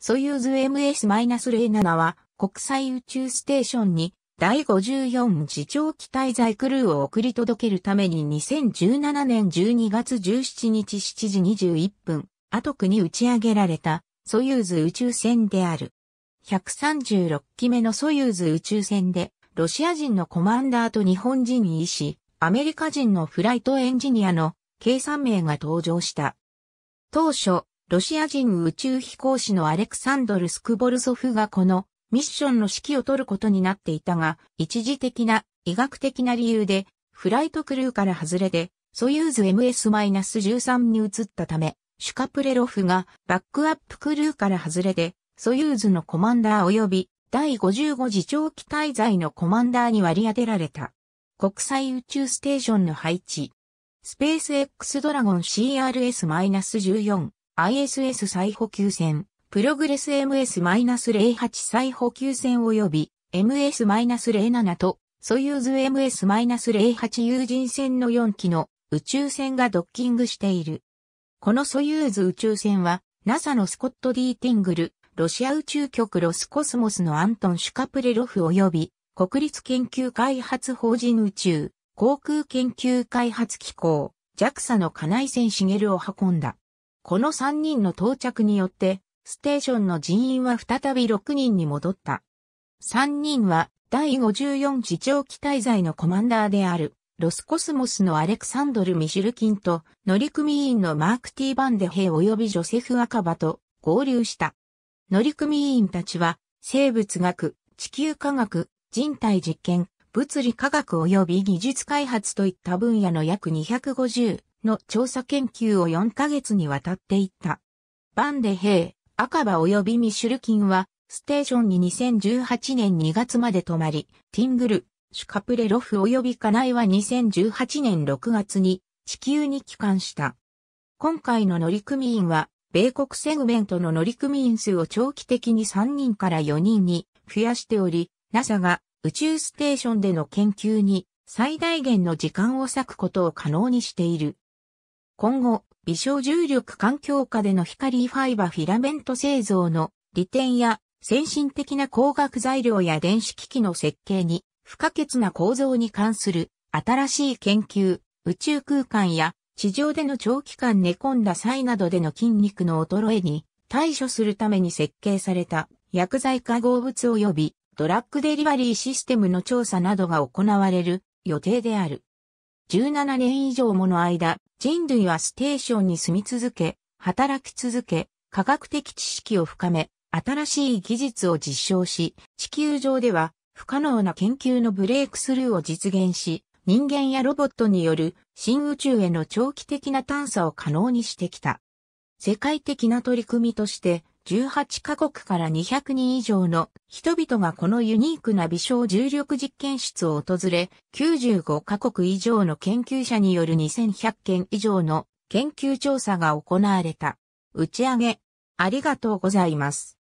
ソユーズ MS-07 は国際宇宙ステーションに第54次長期滞在クルーを送り届けるために2017年12月17日7時21分、アトクに打ち上げられたソユーズ宇宙船である。136機目のソユーズ宇宙船で、ロシア人のコマンダーと日本人医師、アメリカ人のフライトエンジニアの計算名が登場した。当初、ロシア人宇宙飛行士のアレクサンドル・スクボルソフがこのミッションの指揮を取ることになっていたが、一時的な医学的な理由で、フライトクルーから外れて、ソユーズ MS-13 に移ったため、シュカプレロフがバックアップクルーから外れて、ソユーズのコマンダー及び第55次長期滞在のコマンダーに割り当てられた。国際宇宙ステーションの配置。スペース X ドラゴン CRS-14 ISS 再補給船、プログレス MS-08 再補給船及び MS-07 とソユーズ MS-08 有人船の4機の宇宙船がドッキングしている。このソユーズ宇宙船は NASA のスコット・デーティングル、ロシア宇宙局ロスコスモスのアントン・シュカプレロフ及び国立研究開発法人宇宙航空研究開発機構 JAXA の金井ゲ茂を運んだ。この3人の到着によって、ステーションの人員は再び6人に戻った。3人は、第54次長期滞在のコマンダーである、ロスコスモスのアレクサンドル・ミシュルキンと、乗組員のマーク・ティー・バンデヘイ及びジョセフ・アカバと合流した。乗組員たちは、生物学、地球科学、人体実験、物理科学及び技術開発といった分野の約250の調査研究を4ヶ月にわたっていった。バンデヘイ、赤羽及びミシュルキンは、ステーションに2018年2月まで泊まり、ティングル、シュカプレロフ及びカナイは2018年6月に地球に帰還した。今回の乗組員は、米国セグメントの乗組員数を長期的に3人から4人に増やしており、NASA が宇宙ステーションでの研究に最大限の時間を割くことを可能にしている。今後、微小重力環境下での光ファイバフィラメント製造の利点や先進的な光学材料や電子機器の設計に不可欠な構造に関する新しい研究、宇宙空間や地上での長期間寝込んだ際などでの筋肉の衰えに対処するために設計された薬剤化合物及びドラッグデリバリーシステムの調査などが行われる予定である。17年以上もの間、人類はステーションに住み続け、働き続け、科学的知識を深め、新しい技術を実証し、地球上では不可能な研究のブレイクスルーを実現し、人間やロボットによる新宇宙への長期的な探査を可能にしてきた。世界的な取り組みとして、18カ国から200人以上の人々がこのユニークな微小重力実験室を訪れ、95カ国以上の研究者による2100件以上の研究調査が行われた。打ち上げ、ありがとうございます。